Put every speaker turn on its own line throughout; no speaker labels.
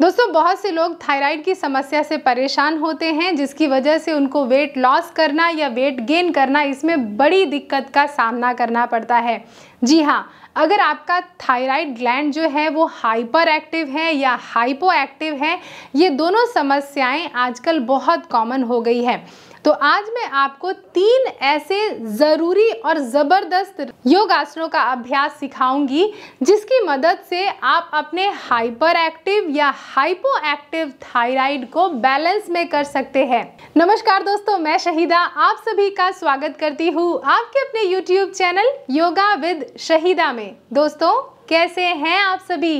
दोस्तों बहुत से लोग थायराइड की समस्या से परेशान होते हैं जिसकी वजह से उनको वेट लॉस करना या वेट गेन करना इसमें बड़ी दिक्कत का सामना करना पड़ता है जी हाँ अगर आपका थायराइड ग्लैंड जो है वो हाइपर एक्टिव है या हाइपो एक्टिव है ये दोनों समस्याएं आजकल बहुत कॉमन हो गई है तो आज मैं आपको तीन ऐसे ज़रूरी और ज़बरदस्त योगासनों का अभ्यास सिखाऊंगी जिसकी मदद से आप अपने हाइपर एक्टिव या हाइपो एक्टिव थाइराइड को बैलेंस में कर सकते हैं नमस्कार दोस्तों मैं शहीदा आप सभी का स्वागत करती हूँ आपके अपने YouTube channel yoga with Shahida में दोस्तों कैसे हैं आप सभी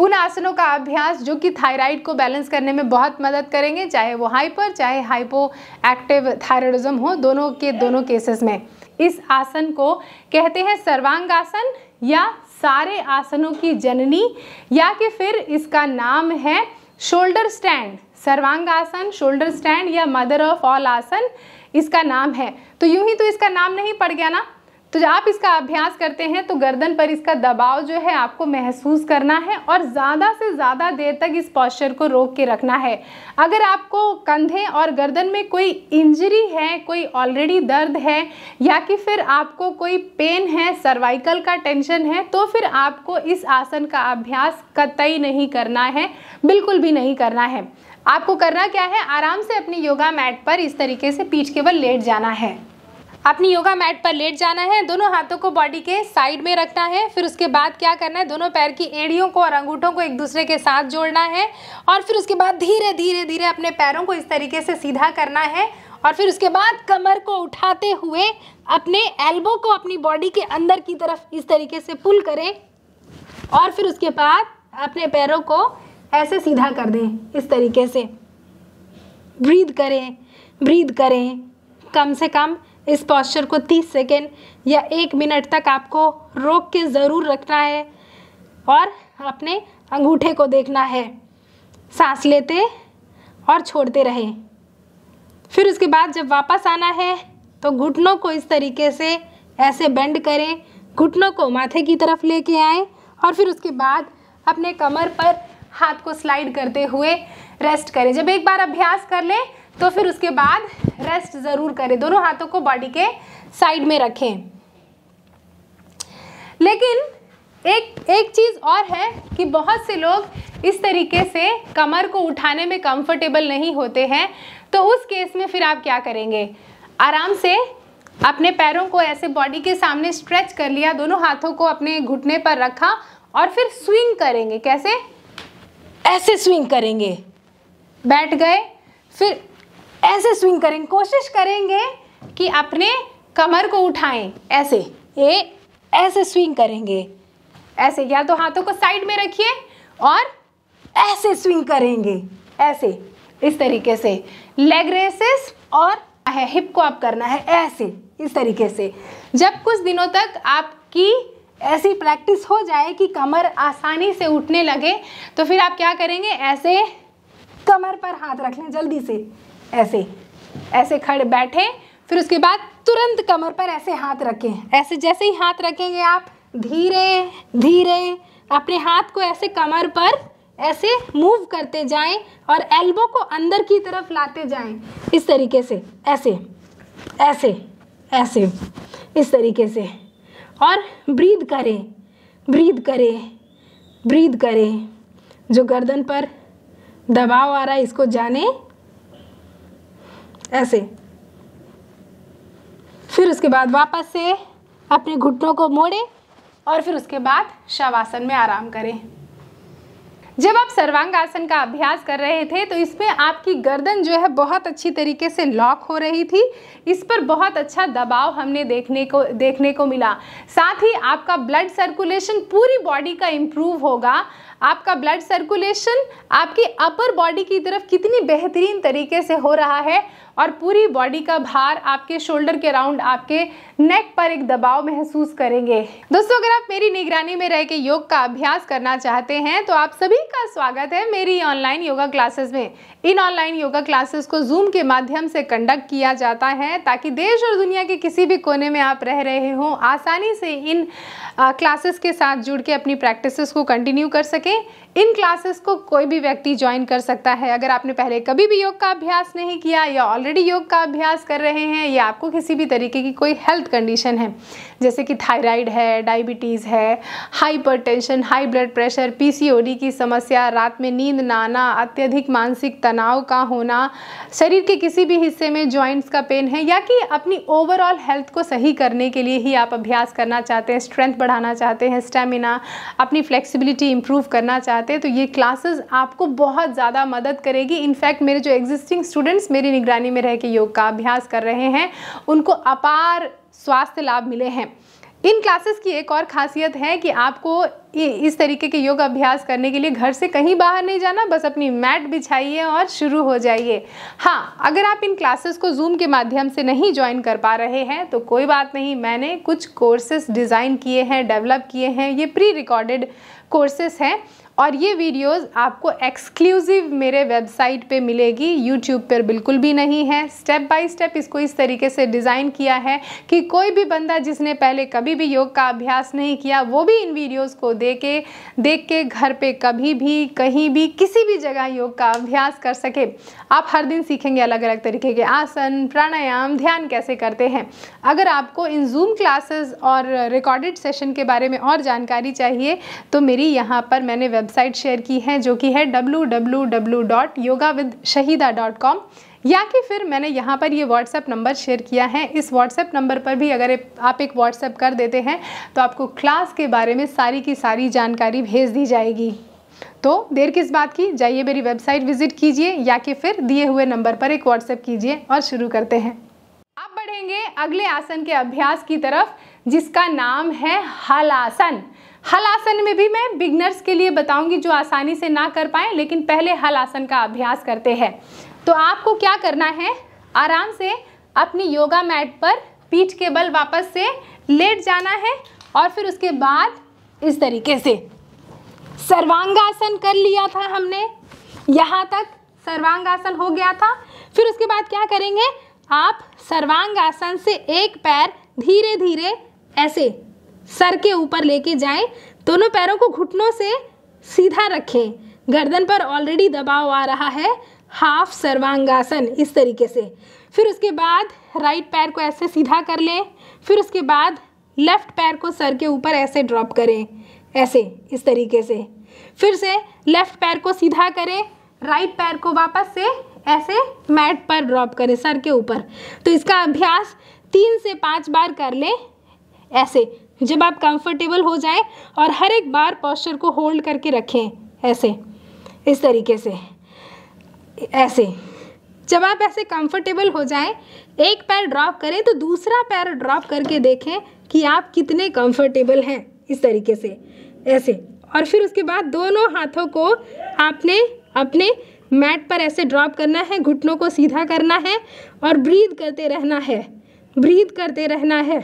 उन आसनों का अभ्यास जो कि थायराइड को बैलेंस करने में बहुत मदद करेंगे चाहे वो हाइपर चाहे हाइपो एक्टिव थायराइडिज्म हो दोनों के दोनों केसेस में इस आसन को कहते हैं सर्वांगासन या सारे आसनों की जननी या कि फिर इसका नाम है shoulder stand sarvangasana shoulder stand या मदर ऑफ ऑल आसन इसका नाम है तो यूं ही तो इसका नाम नहीं पड़ गया ना तो जब आप इसका अभ्यास करते हैं तो गर्दन पर इसका दबाव जो है आपको महसूस करना है और ज़्यादा से ज़्यादा देर तक इस पॉस्चर को रोक के रखना है अगर आपको कंधे और गर्दन में कोई इंजरी है कोई ऑलरेडी दर्द है या कि फिर आपको कोई पेन है सर्वाइकल का टेंशन है तो फिर आपको इस आसन का अभ्यास कतई नहीं करना है बिल्कुल भी नहीं करना है आपको करना क्या है आराम से अपनी योगा मैट पर इस तरीके से पीठ के बल लेट जाना है आपने योगा मैट पर लेट जाना है दोनों हाथों को बॉडी के साइड में रखना है फिर उसके बाद क्या करना है दोनों पैर की एड़ियों को और अंगूठों को एक दूसरे के साथ जोड़ना है और फिर उसके बाद धीरे धीरे धीरे अपने पैरों को इस तरीके से सीधा करना है और फिर उसके बाद कमर को उठाते हुए अपने एल्बो को अपनी बॉडी के अंदर की तरफ इस तरीके से पुल करें और फिर उसके बाद अपने पैरों को ऐसे सीधा कर दें इस तरीके से ब्रीद करें ब्रीद करें कम से कम इस पॉस्चर को 30 सेकेंड या एक मिनट तक आपको रोक के ज़रूर रखना है और अपने अंगूठे को देखना है सांस लेते और छोड़ते रहें फिर उसके बाद जब वापस आना है तो घुटनों को इस तरीके से ऐसे बेंड करें घुटनों को माथे की तरफ लेके आए और फिर उसके बाद अपने कमर पर हाथ को स्लाइड करते हुए रेस्ट करें जब एक बार अभ्यास कर लें तो फिर उसके बाद रेस्ट ज़रूर करें दोनों हाथों को बॉडी के साइड में रखें लेकिन एक एक चीज़ और है कि बहुत से लोग इस तरीके से कमर को उठाने में कंफर्टेबल नहीं होते हैं तो उस केस में फिर आप क्या करेंगे आराम से अपने पैरों को ऐसे बॉडी के सामने स्ट्रेच कर लिया दोनों हाथों को अपने घुटने पर रखा और फिर स्विंग करेंगे कैसे ऐसे स्विंग करेंगे बैठ गए फिर ऐसे स्विंग करेंगे कोशिश करेंगे कि अपने कमर को उठाएं ऐसे ये ऐसे स्विंग करेंगे ऐसे या तो हाथों को साइड में रखिए और ऐसे स्विंग करेंगे ऐसे इस तरीके से लेग रेसेस और है हिप को आप करना है ऐसे इस तरीके से जब कुछ दिनों तक आपकी ऐसी प्रैक्टिस हो जाए कि कमर आसानी से उठने लगे तो फिर आप क्या करेंगे ऐसे कमर पर हाथ रख लें जल्दी से ऐसे ऐसे खड़े बैठे फिर उसके बाद तुरंत कमर पर ऐसे हाथ रखें ऐसे जैसे ही हाथ रखेंगे आप धीरे धीरे अपने हाथ को ऐसे कमर पर ऐसे मूव करते जाएं और एल्बो को अंदर की तरफ लाते जाएं इस तरीके से ऐसे ऐसे ऐसे इस तरीके से और ब्रीद करें ब्रीद करें ब्रीद करें जो गर्दन पर दबाव आ रहा है इसको जाने ऐसे फिर उसके बाद वापस से अपने घुटनों को मोड़े और फिर उसके बाद शवासन में आराम करें जब आप सर्वांगासन का अभ्यास कर रहे थे तो इसमें आपकी गर्दन जो है बहुत अच्छी तरीके से लॉक हो रही थी इस पर बहुत अच्छा दबाव हमने देखने को देखने को मिला साथ ही आपका ब्लड सर्कुलेशन पूरी बॉडी का इम्प्रूव होगा आपका ब्लड सर्कुलेशन आपकी अपर बॉडी की तरफ कितनी बेहतरीन तरीके से हो रहा है और पूरी बॉडी का भार आपके शोल्डर के राउंड आपके नेक पर एक दबाव महसूस करेंगे दोस्तों अगर आप मेरी निगरानी में रह के योग का अभ्यास करना चाहते हैं तो आप सभी का स्वागत है मेरी ऑनलाइन योगा क्लासेस में इन ऑनलाइन योगा क्लासेस को जूम के माध्यम से कंडक्ट किया जाता है ताकि देश और दुनिया के किसी भी कोने में आप रह रहे हों आसानी से इन क्लासेस के साथ जुड़ के अपनी प्रैक्टिसेस को कंटिन्यू कर सकें इन क्लासेस को कोई भी व्यक्ति ज्वाइन कर सकता है अगर आपने पहले कभी भी योग का अभ्यास नहीं किया या ऑलरेडी योग का अभ्यास कर रहे हैं या आपको किसी भी तरीके की कोई हेल्थ कंडीशन है जैसे कि थायराइड है डायबिटीज़ है hypertension high blood pressure PCOD की समस्या रात में नींद ना आना अत्यधिक मानसिक तनाव का होना शरीर के किसी भी हिस्से में जॉइंट्स का पेन है या कि अपनी ओवरऑल हेल्थ को सही करने के लिए ही आप अभ्यास करना चाहते हैं स्ट्रेंथ बढ़ाना चाहते हैं स्टेमिना अपनी फ्लेक्सिबिलिटी इंप्रूव करना चाहते हैं तो ये क्लासेस आपको बहुत ज़्यादा मदद करेगी इनफैक्ट मेरे जो एग्जिस्टिंग स्टूडेंट्स मेरी निगरानी में रह के योग का अभ्यास कर रहे हैं उनको अपार स्वास्थ्य लाभ मिले हैं इन क्लासेस की एक और खासियत है कि आपको इस तरीके के योग अभ्यास करने के लिए घर से कहीं बाहर नहीं जाना बस अपनी मैट बिछाइए और शुरू हो जाइए हाँ अगर आप इन क्लासेस को जूम के माध्यम से नहीं ज्वाइन कर पा रहे हैं तो कोई बात नहीं मैंने कुछ कोर्सेज डिज़ाइन किए हैं डेवलप किए हैं ये प्री रिकॉर्डेड कोर्सेस हैं और ये वीडियोस आपको एक्सक्लूसिव मेरे वेबसाइट पे मिलेगी यूट्यूब पर बिल्कुल भी नहीं है स्टेप बाय स्टेप इसको इस तरीके से डिज़ाइन किया है कि कोई भी बंदा जिसने पहले कभी भी योग का अभ्यास नहीं किया वो भी इन वीडियोस को दे के देख के घर पे कभी भी कहीं भी किसी भी जगह योग का अभ्यास कर सके आप हर दिन सीखेंगे अलग अलग तरीके के आसन प्राणायाम ध्यान कैसे करते हैं अगर आपको इन जूम क्लासेस और रिकॉर्डेड सेशन के बारे में और जानकारी चाहिए तो मेरी यहाँ पर मैंने वेब वेबसाइट शेयर की है जो कि है www.yogavidshahida.com या कि फिर मैंने यहाँ पर ये व्हाट्सएप नंबर शेयर किया है इस व्हाट्सएप नंबर पर भी अगर आप एक व्हाट्सएप कर देते हैं तो आपको क्लास के बारे में सारी की सारी जानकारी भेज दी जाएगी तो देर किस बात की जाइए मेरी वेबसाइट विजिट कीजिए या कि फिर दिए हुए नंबर पर एक व्हाट्सएप कीजिए और शुरू करते हैं आप बढ़ेंगे अगले आसन के अभ्यास की तरफ जिसका नाम है हलासन हल आसन में भी मैं बिगनर्स के लिए बताऊंगी जो आसानी से ना कर पाए लेकिन पहले हल आसन का अभ्यास करते हैं तो आपको क्या करना है आराम से अपनी योगा मैट पर पीठ के बल वापस से लेट जाना है और फिर उसके बाद इस तरीके से सर्वांगासन कर लिया था हमने यहाँ तक सर्वांगासन हो गया था फिर उसके बाद क्या करेंगे आप सर्वांगासन से एक पैर धीरे धीरे ऐसे सर के ऊपर लेके जाएं दोनों पैरों को घुटनों से सीधा रखें गर्दन पर ऑलरेडी दबाव आ रहा है हाफ सर्वांगासन इस तरीके से फिर उसके बाद राइट पैर को ऐसे सीधा कर लें फिर उसके बाद लेफ्ट पैर को सर के ऊपर ऐसे ड्रॉप करें ऐसे इस तरीके से फिर से लेफ्ट पैर को सीधा करें राइट पैर को वापस से ऐसे मैट पर ड्रॉप करें सर के ऊपर तो इसका अभ्यास तीन से पाँच बार कर लें ऐसे जब आप कंफर्टेबल हो जाएं और हर एक बार पॉस्चर को होल्ड करके रखें ऐसे इस तरीके से ऐसे जब आप ऐसे कंफर्टेबल हो जाएं एक पैर ड्रॉप करें तो दूसरा पैर ड्रॉप करके देखें कि आप कितने कंफर्टेबल हैं इस तरीके से ऐसे और फिर उसके बाद दोनों हाथों को आपने अपने मैट पर ऐसे ड्रॉप करना है घुटनों को सीधा करना है और ब्रीद करते रहना है ब्रीद करते रहना है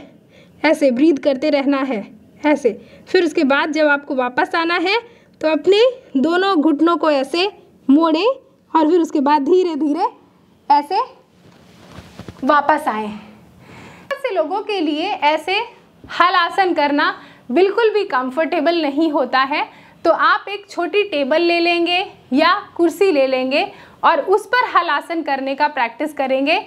ऐसे ब्रीद करते रहना है ऐसे फिर उसके बाद जब आपको वापस आना है तो अपने दोनों घुटनों को ऐसे मोड़ें और फिर उसके बाद धीरे धीरे ऐसे वापस आए ऐसे लोगों के लिए ऐसे हल आसन करना बिल्कुल भी कंफर्टेबल नहीं होता है तो आप एक छोटी टेबल ले लेंगे या कुर्सी ले लेंगे और उस पर हल आसन करने का प्रैक्टिस करेंगे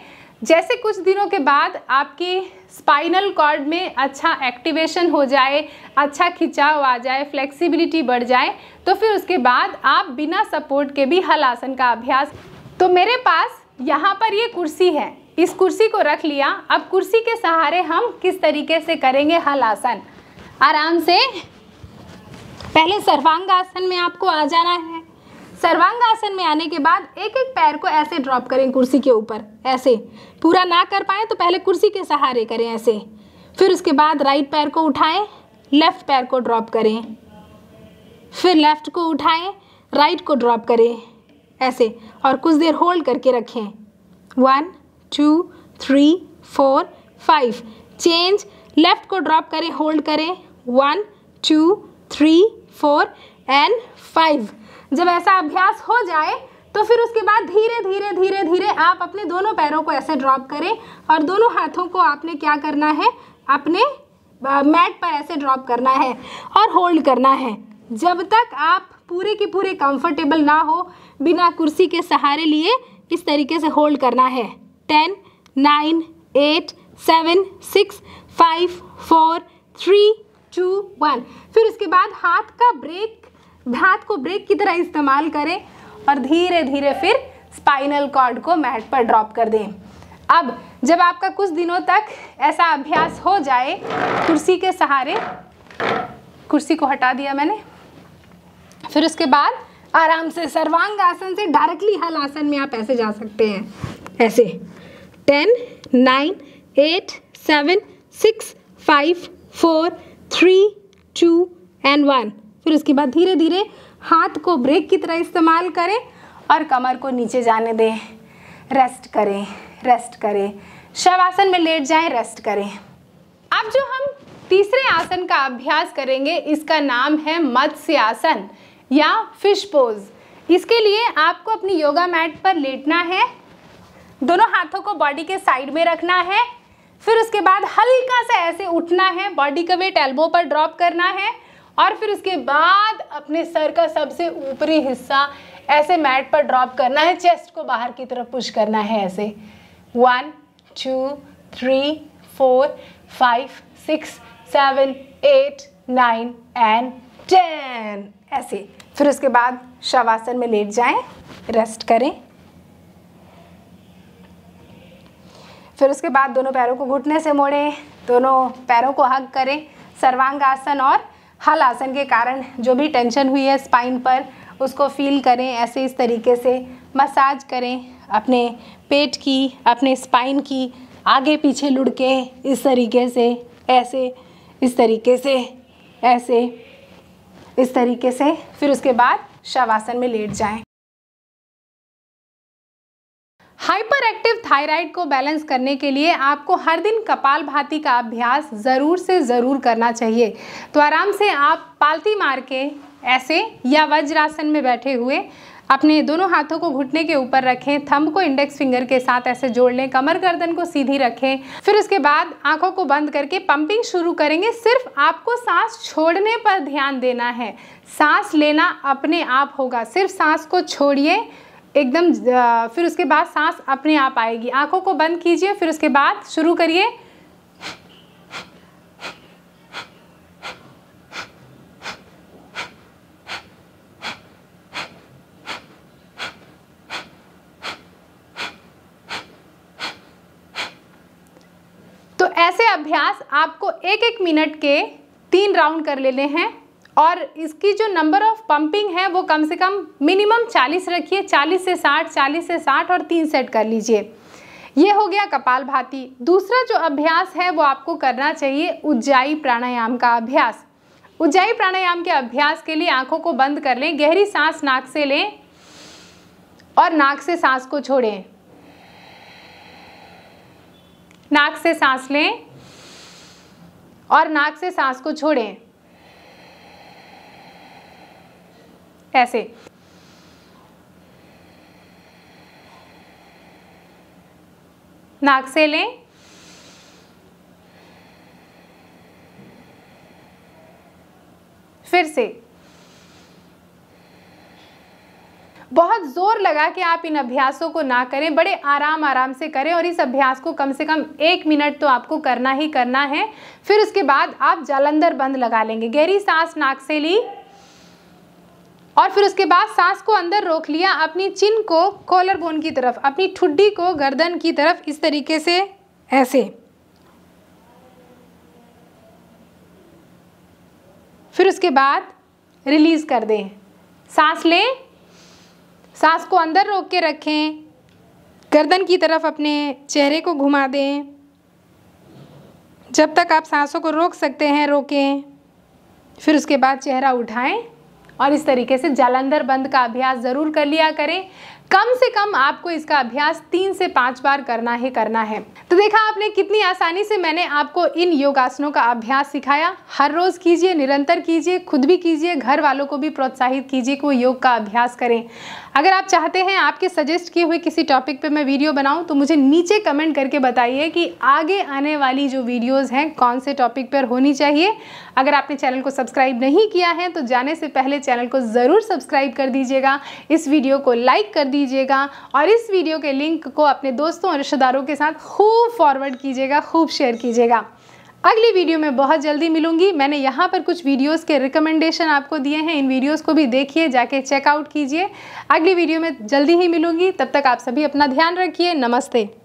जैसे कुछ दिनों के बाद आपकी स्पाइनल कॉर्ड में अच्छा एक्टिवेशन हो जाए अच्छा खिंचाव आ जाए फ्लेक्सिबिलिटी बढ़ जाए तो फिर उसके बाद आप बिना सपोर्ट के भी हल आसन का अभ्यास तो मेरे पास यहाँ पर ये कुर्सी है इस कुर्सी को रख लिया अब कुर्सी के सहारे हम किस तरीके से करेंगे हल आसन आराम से पहले सर्वांग आसन में आपको आ जाना है सर्वांगासन में आने के बाद एक एक पैर को ऐसे ड्रॉप करें कुर्सी के ऊपर ऐसे पूरा ना कर पाए तो पहले कुर्सी के सहारे करें ऐसे फिर उसके बाद राइट पैर को उठाएं लेफ्ट पैर को ड्रॉप करें फिर लेफ्ट को उठाएं राइट को ड्रॉप करें ऐसे और कुछ देर होल्ड करके रखें one two three four five change left को ड्रॉप करें होल्ड करें one two three four and five जब ऐसा अभ्यास हो जाए तो फिर उसके बाद धीरे धीरे धीरे धीरे आप अपने दोनों पैरों को ऐसे ड्रॉप करें और दोनों हाथों को आपने क्या करना है अपने मैट पर ऐसे ड्रॉप करना है और होल्ड करना है जब तक आप पूरे के पूरे कंफर्टेबल ना हो बिना कुर्सी के सहारे लिए इस तरीके से होल्ड करना है ten nine eight seven six five four three two one फिर उसके बाद हाथ का ब्रेक हाथ को ब्रेक की तरह इस्तेमाल करें और धीरे धीरे फिर स्पाइनल कॉर्ड को मैट पर ड्रॉप कर दें अब जब आपका कुछ दिनों तक ऐसा अभ्यास हो जाए कुर्सी के सहारे कुर्सी को हटा दिया मैंने फिर उसके बाद आराम से सर्वांग आसन से डायरेक्टली हल आसन में आप ऐसे जा सकते हैं ऐसे ten nine eight seven six five four three two and one फिर उसके बाद धीरे धीरे हाथ को ब्रेक की तरह इस्तेमाल करें और कमर को नीचे जाने दें रेस्ट करें रेस्ट करें शवासन में लेट जाएं रेस्ट करें अब जो हम तीसरे आसन का अभ्यास करेंगे इसका नाम है मत्स्य आसन या फिश पोज इसके लिए आपको अपनी योगा मैट पर लेटना है दोनों हाथों को बॉडी के साइड में रखना है फिर उसके बाद हल्का सा ऐसे उठना है बॉडी का वेट एल्बो पर ड्रॉप करना है और फिर उसके बाद अपने सर का सबसे ऊपरी हिस्सा ऐसे मैट पर ड्रॉप करना है चेस्ट को बाहर की तरफ पुश करना है ऐसे one two three four five six seven eight nine and ten ऐसे फिर उसके बाद शवासन में लेट जाएं रेस्ट करें फिर उसके बाद दोनों पैरों को घुटने से मोड़ें दोनों पैरों को हग करें सर्वांग आसन और हल आसन के कारण जो भी टेंशन हुई है स्पाइन पर उसको फील करें ऐसे इस तरीके से मसाज करें अपने पेट की अपने स्पाइन की आगे पीछे लुढ़ के इस तरीके से ऐसे इस तरीके से ऐसे इस तरीके से फिर उसके बाद शवासन में लेट जाएं हाइपर एक्टिव थायराइड को बैलेंस करने के लिए आपको हर दिन कपाल भाती का अभ्यास ज़रूर से ज़रूर करना चाहिए तो आराम से आप पालती मार के ऐसे या वज्रासन में बैठे हुए अपने दोनों हाथों को घुटने के ऊपर रखें थंब को इंडेक्स फिंगर के साथ ऐसे जोड़ लें कमर गर्दन को सीधी रखें फिर उसके बाद आंखों को बंद करके पंपिंग शुरू करेंगे सिर्फ आपको सांस छोड़ने पर ध्यान देना है सांस लेना अपने आप होगा सिर्फ सांस को छोड़िए एकदम फिर उसके बाद सांस अपने आप आएगी आंखों को बंद कीजिए फिर उसके बाद शुरू करिए तो ऐसे अभ्यास आपको एक एक मिनट के तीन राउंड कर लेने हैं और इसकी जो नंबर ऑफ पंपिंग है वो कम से कम मिनिमम 40 रखिए 40 से 60 40 से 60 और तीन सेट कर लीजिए ये हो गया कपाल भाती दूसरा जो अभ्यास है वो आपको करना चाहिए उज्जाई प्राणायाम का अभ्यास उज्जाई प्राणायाम के अभ्यास के लिए आंखों को बंद कर लें गहरी सांस नाक से लें और नाक से सांस को छोड़ें नाक से सांस लें और नाक से सांस को छोड़ें ऐसे नाक से लें फिर से बहुत जोर लगा के आप इन अभ्यासों को ना करें बड़े आराम आराम से करें और इस अभ्यास को कम से कम एक मिनट तो आपको करना ही करना है फिर उसके बाद आप जालंधर बंद लगा लेंगे गहरी सांस नाक से ली और फिर उसके बाद सांस को अंदर रोक लिया अपनी चिन को कॉलर बोन की तरफ अपनी ठुड्डी को गर्दन की तरफ इस तरीके से ऐसे फिर उसके बाद रिलीज़ कर दें सांस लें सांस को अंदर रोक के रखें गर्दन की तरफ अपने चेहरे को घुमा दें जब तक आप सांसों को रोक सकते हैं रोकें फिर उसके बाद चेहरा उठाएं और इस तरीके से जालंधर बंद का अभ्यास ज़रूर कर लिया करें कम से कम आपको इसका अभ्यास तीन से पांच बार करना ही करना है तो देखा आपने कितनी आसानी से मैंने आपको इन योगासनों का अभ्यास सिखाया हर रोज़ कीजिए निरंतर कीजिए खुद भी कीजिए घर वालों को भी प्रोत्साहित कीजिए कि वो योग का अभ्यास करें अगर आप चाहते हैं आपके सजेस्ट किए हुए किसी टॉपिक पर मैं वीडियो बनाऊँ तो मुझे नीचे कमेंट करके बताइए कि आगे आने वाली जो वीडियोज़ हैं कौन से टॉपिक पर होनी चाहिए अगर आपने चैनल को सब्सक्राइब नहीं किया है तो जाने से पहले चैनल को ज़रूर सब्सक्राइब कर दीजिएगा इस वीडियो को लाइक कर दीजिए कीजिएगा और इस वीडियो के लिंक को अपने दोस्तों और रिश्तेदारों के साथ खूब फॉरवर्ड कीजिएगा खूब शेयर कीजिएगा अगली वीडियो में बहुत जल्दी मिलूंगी मैंने यहाँ पर कुछ वीडियोस के रिकमेंडेशन आपको दिए हैं इन वीडियोस को भी देखिए जाके चेकआउट कीजिए अगली वीडियो में जल्दी ही मिलूंगी तब तक आप सभी अपना ध्यान रखिए नमस्ते